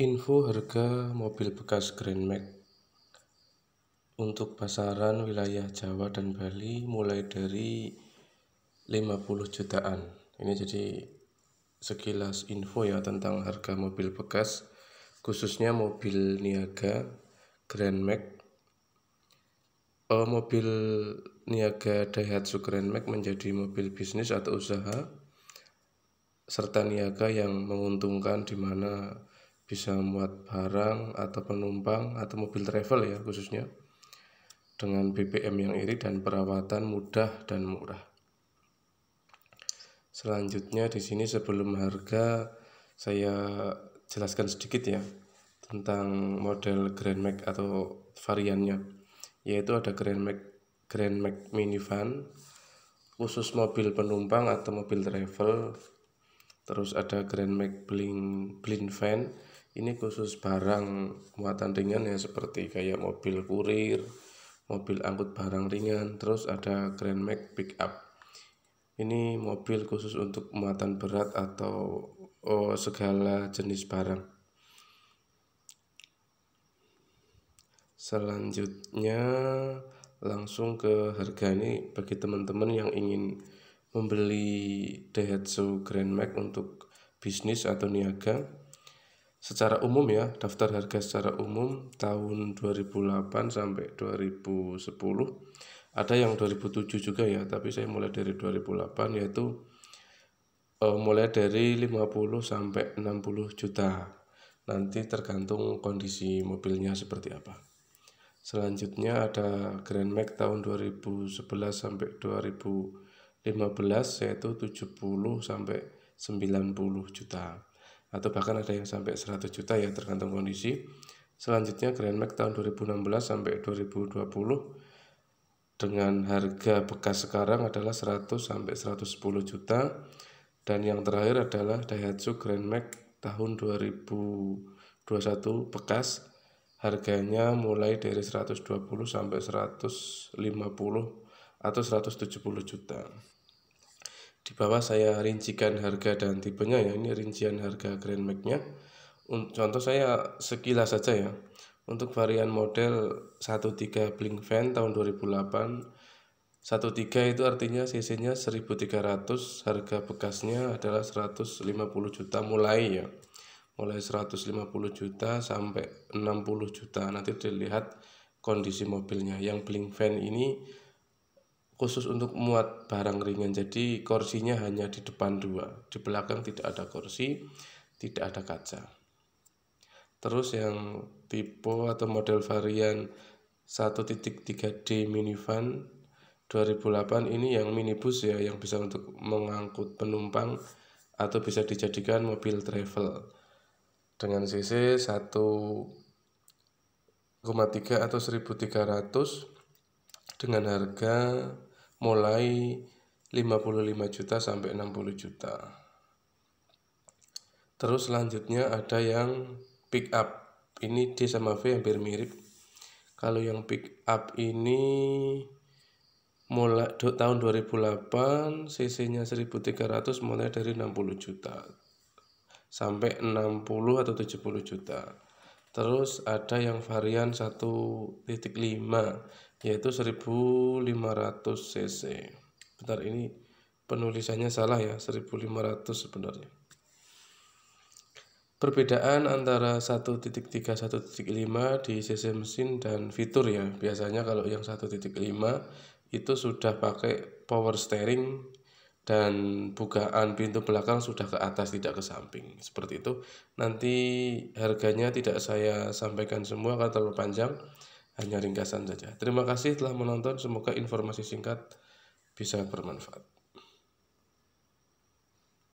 Info harga mobil bekas Grand Max untuk pasaran wilayah Jawa dan Bali mulai dari 50 jutaan. Ini jadi sekilas info ya tentang harga mobil bekas khususnya mobil niaga Grand Max. Eh, mobil niaga Daihatsu Grand Max menjadi mobil bisnis atau usaha serta niaga yang menguntungkan di mana bisa muat barang atau penumpang atau mobil travel ya khususnya dengan BBM yang iri dan perawatan mudah dan murah. Selanjutnya di sini sebelum harga saya jelaskan sedikit ya tentang model Grand Max atau variannya yaitu ada Grand Max Grand Max minivan khusus mobil penumpang atau mobil travel terus ada Grand Max Blink Blind Van ini khusus barang muatan ringan ya seperti kayak mobil kurir mobil angkut barang ringan terus ada Grand Max pickup ini mobil khusus untuk muatan berat atau oh, segala jenis barang selanjutnya langsung ke harga ini bagi teman-teman yang ingin membeli Daihatsu Grand Max untuk bisnis atau niaga secara umum ya, daftar harga secara umum tahun 2008 sampai 2010. Ada yang 2007 juga ya, tapi saya mulai dari 2008 yaitu uh, mulai dari 50 sampai 60 juta. Nanti tergantung kondisi mobilnya seperti apa. Selanjutnya ada Grand Max tahun 2011 sampai 2015 yaitu 70 sampai 90 juta atau bahkan ada yang sampai 100 juta ya tergantung kondisi. Selanjutnya Grand Max tahun 2016 sampai 2020 dengan harga bekas sekarang adalah 100 sampai 110 juta dan yang terakhir adalah Daihatsu Grand Max tahun 2021 bekas harganya mulai dari 120 sampai 150 atau 170 juta. Di bawah saya rincikan harga dan tipenya ya. Ini rincian harga Grand Max-nya. Contoh saya sekilas saja ya. Untuk varian model 13 Blink Fan tahun 2008 13 itu artinya CC-nya 1300, harga bekasnya adalah 150 juta mulai ya. Mulai 150 juta sampai 60 juta. Nanti dilihat kondisi mobilnya. Yang Blink Fan ini khusus untuk muat barang ringan. Jadi kursinya hanya di depan dua, di belakang tidak ada kursi, tidak ada kaca. Terus yang tipe atau model varian 1.3D minivan 2008 ini yang minibus ya yang bisa untuk mengangkut penumpang atau bisa dijadikan mobil travel dengan cc 1,3 atau 1300 dengan harga mulai 55 juta sampai 60 juta. Terus selanjutnya ada yang pick up. Ini D sama V hampir mirip. Kalau yang pick up ini mulai do, tahun 2008 CC-nya 1300 mulai dari 60 juta sampai 60 atau 70 juta. Terus ada yang varian 1.5 yaitu 1500 cc. Bentar ini penulisannya salah ya, 1500 sebenarnya. Perbedaan antara 1.3 1.5 di cc mesin dan fitur ya. Biasanya kalau yang 1.5 itu sudah pakai power steering dan bukaan pintu belakang sudah ke atas tidak ke samping seperti itu nanti harganya tidak saya sampaikan semua karena terlalu panjang hanya ringkasan saja terima kasih telah menonton semoga informasi singkat bisa bermanfaat